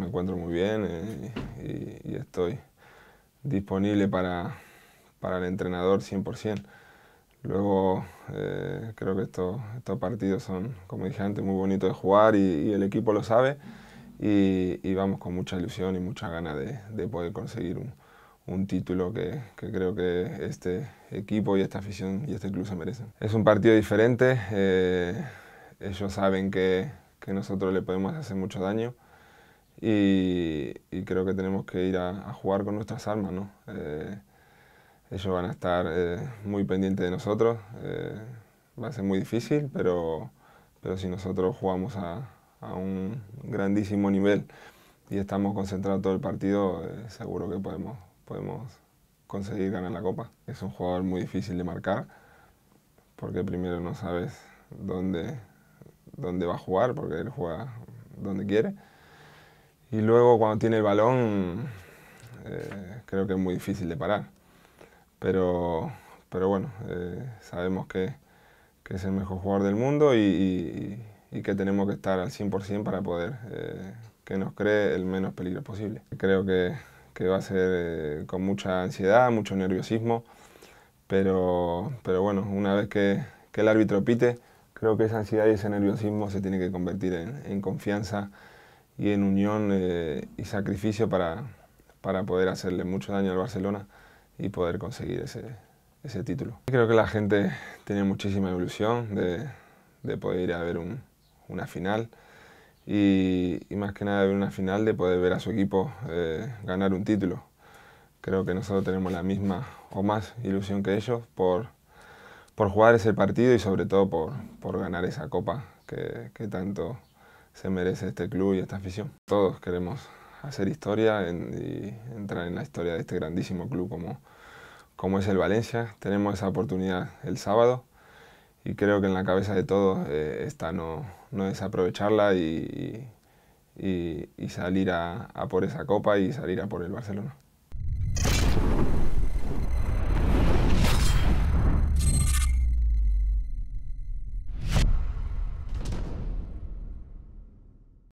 me encuentro muy bien eh, y, estoy disponible para, para el entrenador 100%. Luego eh, creo que estos, estos partidos son, como dije antes, muy bonitos de jugar y, el equipo lo sabe y, vamos con mucha ilusión y mucha ganas de, de, poder conseguir un, título que, creo que este equipo y esta afición y este club se merecen. Es un partido diferente, eh, ellos saben que, que nosotros le podemos hacer mucho daño y, creo que tenemos que ir a, jugar con nuestras armas, eh, ellos van a estar eh, muy pendientes de nosotros, eh, va a ser muy difícil, pero, si nosotros jugamos a, un grandísimo nivel y estamos concentrados todo el partido, seguro que podemos, conseguir ganar la copa. Es un jugador muy difícil de marcar, porque primero no sabes dónde va a jugar, porque él juega donde quiere. Y luego cuando tiene el balón, eh, creo que es muy difícil de parar. Pero, bueno, eh, sabemos que, es el mejor jugador del mundo y, que tenemos que estar al 100% para poder eh, que nos cree el menos peligro posible. Creo que, va a ser con mucha ansiedad, mucho nerviosismo, pero, bueno, una vez que, el árbitro pite, creo que esa ansiedad y ese nerviosismo se tiene que convertir en confianza y en unión eh, y sacrificio para, para, poder hacerle mucho daño al Barcelona y poder conseguir ese, ese título. Creo que la gente tiene muchísima ilusión de, de poder ir a ver un, una final y, más que nada de ver una final, de poder ver a su equipo eh, ganar un título. Creo que nosotros tenemos la misma o más ilusión que ellos por, por jugar ese partido y sobre todo por, por ganar esa copa que, que tanto se merece este club y esta afición. Todos queremos hacer historia y entrar en la historia de este grandísimo club como, como es el Valencia. Tenemos esa oportunidad el sábado y creo que en la cabeza de todos eh, está no, no desaprovecharla y, salir a por esa copa y salir a por el Barcelona.